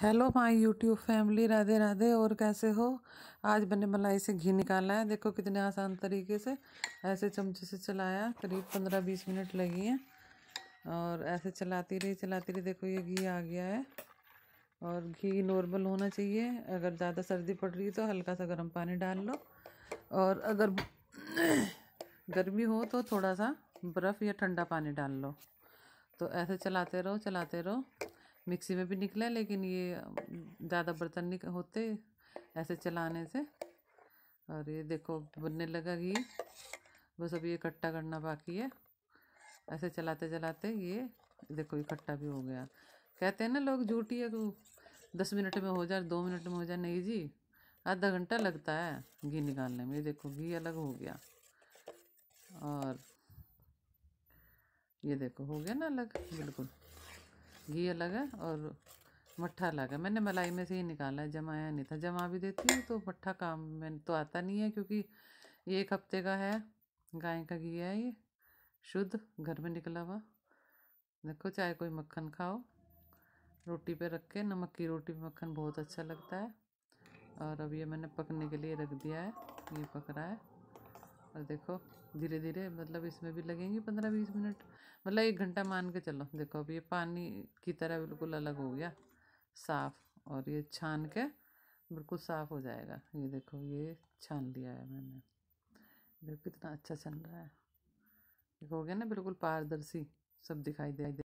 hello my YouTube family Radhe Radhe और कैसे हो आज मैंने मलाई से घी निकाला है देखो कितने आसान तरीके से ऐसे चमचे से चलाया करीब पंद्रह बीस मिनट लगी हैं और ऐसे चलाती रही चलाती रही देखो ये घी आ गया है और घी नॉर्मल होना चाहिए अगर ज़्यादा सर्दी पड़ रही है तो हल्का सा गर्म पानी डाल लो और अगर गर्मी हो तो थोड़ा सा बर्फ़ या ठंडा पानी डाल लो तो ऐसे चलाते रहो चलाते रहो मिक्सी में भी निकला लेकिन ये ज़्यादा बर्तन नहीं होते ऐसे चलाने से और ये देखो बनने लगा घी बस अब ये इकट्ठा करना बाकी है ऐसे चलाते चलाते ये देखो इकट्ठा भी हो गया कहते हैं ना लोग झूठी है दस मिनट में हो जाए दो मिनट में हो जाए नहीं जी आधा घंटा लगता है घी निकालने में ये देखो घी अलग हो गया और ये देखो हो गया ना अलग बिल्कुल घी अलग है और मट्ठा अलग है मैंने मलाई में से ही निकाला है जमाया नहीं था जमा भी देती हूँ तो मट्ठा काम में तो आता नहीं है क्योंकि ये एक हफ्ते का है गाय का घी है ये शुद्ध घर में निकला हुआ देखो चाहे कोई मक्खन खाओ रोटी पे रख के नमक की रोटी में मक्खन बहुत अच्छा लगता है और अब ये मैंने पकने के लिए रख दिया है ये पक रहा है और देखो धीरे धीरे मतलब इसमें भी लगेंगी पंद्रह बीस मिनट मतलब एक घंटा मान के चलो देखो अब ये पानी की तरह बिल्कुल अलग हो गया साफ़ और ये छान के बिल्कुल साफ़ हो जाएगा ये देखो ये छान लिया है मैंने देखो कितना अच्छा छन रहा है देखो हो गया ना बिल्कुल पारदर्शी सब दिखाई दे